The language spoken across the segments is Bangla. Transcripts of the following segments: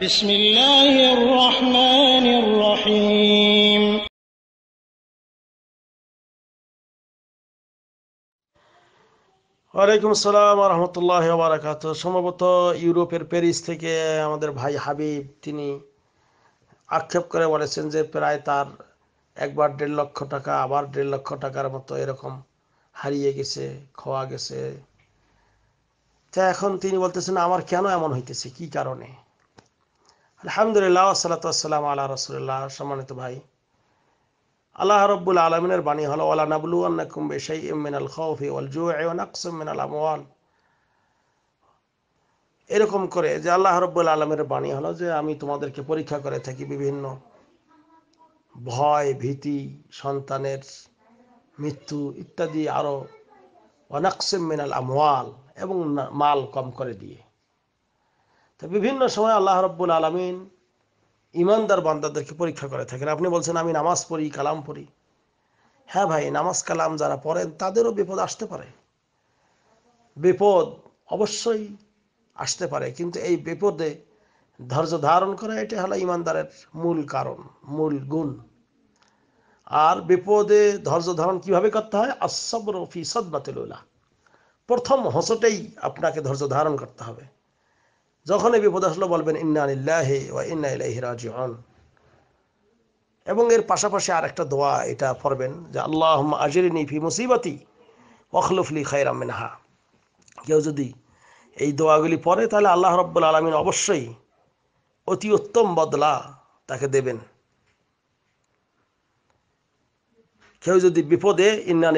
بسم الله الرحمن الرحيم ওয়ালাইকুম আসসালাম রহমতুল্লাহ বারাকাত সম্ভবত ইউরোপের প্যারিস থেকে আমাদের ভাই হাবিব তিনি আক্ষেপ করে বলেছেন যে প্রায় তার একবার দেড় লক্ষ টাকা আবার দেড় লক্ষ টাকার মতো এরকম হারিয়ে গেছে খোয়া গেছে তা এখন তিনি বলতেছেন আমার কেন এমন হইতেছে কি কারণে আলহামদুলিল্লাহ সালাতাম আল্লাহ রসুল্লাহ সম্মানিত ভাই আল্লাহ রব্বুল আলমিনের বাণী হল ওলা নাবলু আন্নাকুম বেশাই মিনাল খৌফি ওয়াল জু মিনাল আমওয়াল এরকম করে যে আল্লাহ রব্বুল আলমের বাণী হলো যে আমি তোমাদেরকে পরীক্ষা করে থাকি বিভিন্ন ভয় ভীতি সন্তানের মৃত্যু ইত্যাদি আরও অনাকসিম মিনাল আমওয়াল এবং মাল কম করে দিয়ে তো বিভিন্ন সময় আল্লাহ রব্বুল আলমিন ইমানদার বান্দাদেরকে পরীক্ষা করে থাকেন আপনি বলছেন আমি নামাজ পড়ি কালাম পড়ি হ্যাঁ ভাই নামাজ কালাম যারা পড়েন তাদেরও বিপদ আসতে পারে বিপদ অবশ্যই আসতে পারে কিন্তু এই বিপদে ধৈর্য ধারণ করা এটা হলো ইমানদারের মূল কারণ মূল গুণ আর বিপদে ধৈর্য ধারণ কিভাবে করতে হয় আসবর ফি সদমাতুল্লাহ প্রথম হসটেই আপনাকে ধৈর্য ধারণ করতে হবে যখনই বিপদ আসলো বলবেন ইন্না আলিল্লাহে ওয়া ইন্না ইলাইহি রাজিউন এবং এর পাশাপাশি আর একটা দোয়া এটা পড়বেন যে আল্লাহ আজিরনি ফি মুসিবাতি লি খায়রাম মিনহা কেউ যদি এই দোয়াগুলি পড়ে তাহলে আল্লাহ রব্বুল আলমিন অবশ্যই অতি উত্তম বদলা তাকে দেবেন কেউ যদি বিপদে ওয়া ইন্না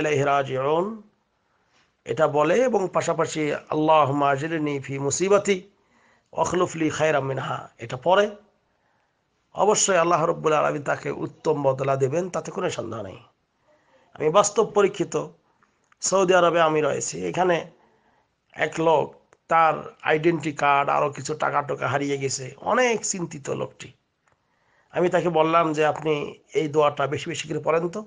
ইলাইহি রাজিউন এটা বলে এবং পাশাপাশি আল্লাহ মাজরিনী ফি মুসিবাতি অখলুফলি খায়রা মিনহা এটা পরে অবশ্যই আল্লাহ রব্বুল আলমী তাকে উত্তম বদলা দেবেন তাতে কোনো সন্দেহ নেই আমি বাস্তব পরীক্ষিত সৌদি আরবে আমি রয়েছি এখানে এক লোক তার আইডেন্টি কার্ড আরও কিছু টাকা টোকা হারিয়ে গেছে অনেক চিন্তিত লোকটি আমি তাকে বললাম যে আপনি এই দোয়াটা বেশি বেশি করে পড়েন তো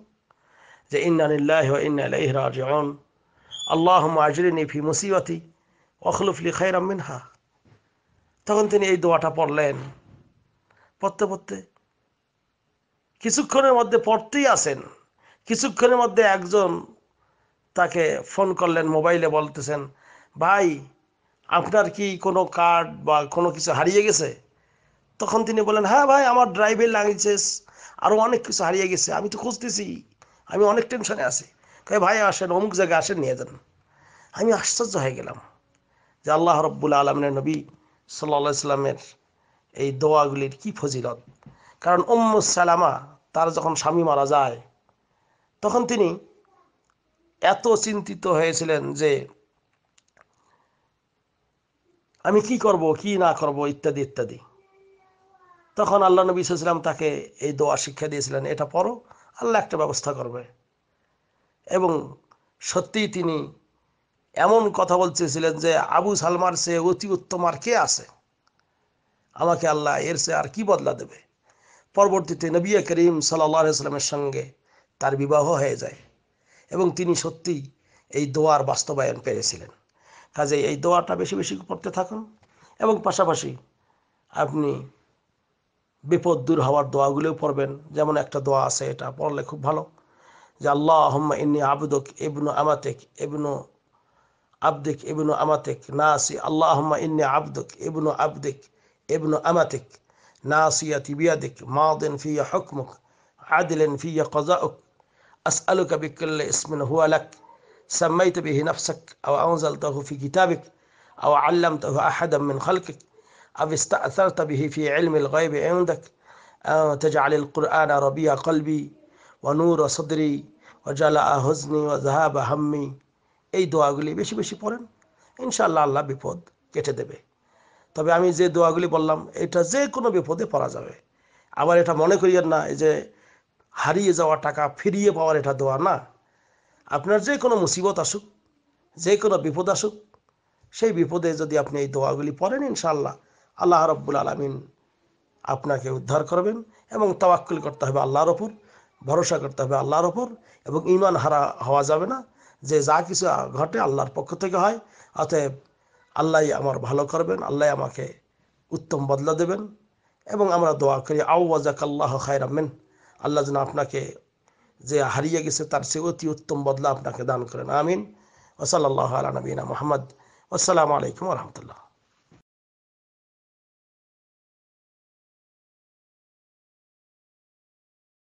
যে ইন্নানিল্লাহ ইন্না রাজ আল্লাহ মাজরিনী ফি মুসিবতি অখলুফলি খাইরাম মিনহা তখন তিনি এই দোয়াটা পড়লেন পড়তে পড়তে কিছুক্ষণের মধ্যে পড়তেই আসেন কিছুক্ষণের মধ্যে একজন তাকে ফোন করলেন মোবাইলে বলতেছেন ভাই আপনার কি কোনো কার্ড বা কোনো কিছু হারিয়ে গেছে তখন তিনি বলেন হ্যাঁ ভাই আমার ড্রাইভের লাইসেন্স আরও অনেক কিছু হারিয়ে গেছে আমি তো খুঁজতেছি আমি অনেক টেনশনে আছি কে ভাই আসেন অমুক জায়গায় আসেন নিয়ে যান আমি আশ্চর্য হয়ে গেলাম যে আল্লাহ রব্বুল আলমের নবী সাল্লা সাল্লামের এই দোয়াগুলির কি ফজিলত কারণ উম্ম সালামা তার যখন স্বামী মারা যায় তখন তিনি এত চিন্তিত হয়েছিলেন যে আমি কি করব কি না করব ইত্যাদি ইত্যাদি তখন আল্লাহ নবী সাল্লাম তাকে এই দোয়া শিক্ষা দিয়েছিলেন এটা পরো আল্লাহ একটা ব্যবস্থা করবে এবং সত্যিই তিনি এমন কথা বলতেছিলেন যে আবু সালমার সে অতি উত্তম আর কে আছে আমাকে আল্লাহ এর সে আর কি বদলা দেবে পরবর্তীতে নবী করিম সাল্লাহ ইসলামের সঙ্গে তার বিবাহ হয়ে যায় এবং তিনি সত্যি এই দোয়ার বাস্তবায়ন পেরেছিলেন কাজে এই দোয়াটা বেশি বেশি পড়তে থাকুন এবং পাশাপাশি আপনি বিপদ দূর হওয়ার দোয়াগুলোও পড়বেন যেমন একটা দোয়া আছে এটা পড়লে খুব ভালো যে আল্লাহম ইন্নি আবুদক ইবনু আমাতেক ইবনু আবদিক ইবনু আমাতেক নাসি আল্লাহম ইন্নি আবদুক ইবনু আবদিক ইবনু আমাতেক নাসিয়াতি বিয়াদিক মাদিন في হুকমুক عدل في قضاؤك আসআলুকা بكل ইসমিন হুয়া লাক سميت به نفسك أو أنزلته في كتابك أو علمته أحدا من خلقك أو استأثرت به في علم الغيب عندك أو تجعل القرآن ربيع قلبي ওয়ানুর অসদরি অজালা আহজনি অজাহাব হাম্মি এই দোয়াগুলি বেশি বেশি পড়েন ইনশাআল্লাহ আল্লাহ বিপদ কেটে দেবে তবে আমি যে দোয়াগুলি বললাম এটা যে কোনো বিপদে পড়া যাবে আবার এটা মনে করিয়েন না এই যে হারিয়ে যাওয়া টাকা ফিরিয়ে পাওয়ার এটা দোয়া না আপনার যে কোনো মুসিবত আসুক যে কোনো বিপদ আসুক সেই বিপদে যদি আপনি এই দোয়াগুলি পড়েন ইনশাআল্লাহ আল্লাহ রব্বুল আলমিন আপনাকে উদ্ধার করবেন এবং তাওয়াক্কুল করতে হবে আল্লাহর ওপর ভরসা করতে হবে আল্লাহর ওপর এবং ইমান হারা হওয়া যাবে না যে যা কিছু ঘটে আল্লাহর পক্ষ থেকে হয় অতএব আল্লাহ আমার ভালো করবেন আল্লাহ আমাকে উত্তম বদলা দেবেন এবং আমরা দোয়া করি আউ ওয়াজাক আল্লাহ খায়রামেন আল্লাহ যেন আপনাকে যে হারিয়ে গেছে তার সে অতি উত্তম বদলা আপনাকে দান করেন আমিন ওসল আল্লাহ আলা নবীনা মোহাম্মদ আসসালামু আলাইকুম রহমতুল্লাহ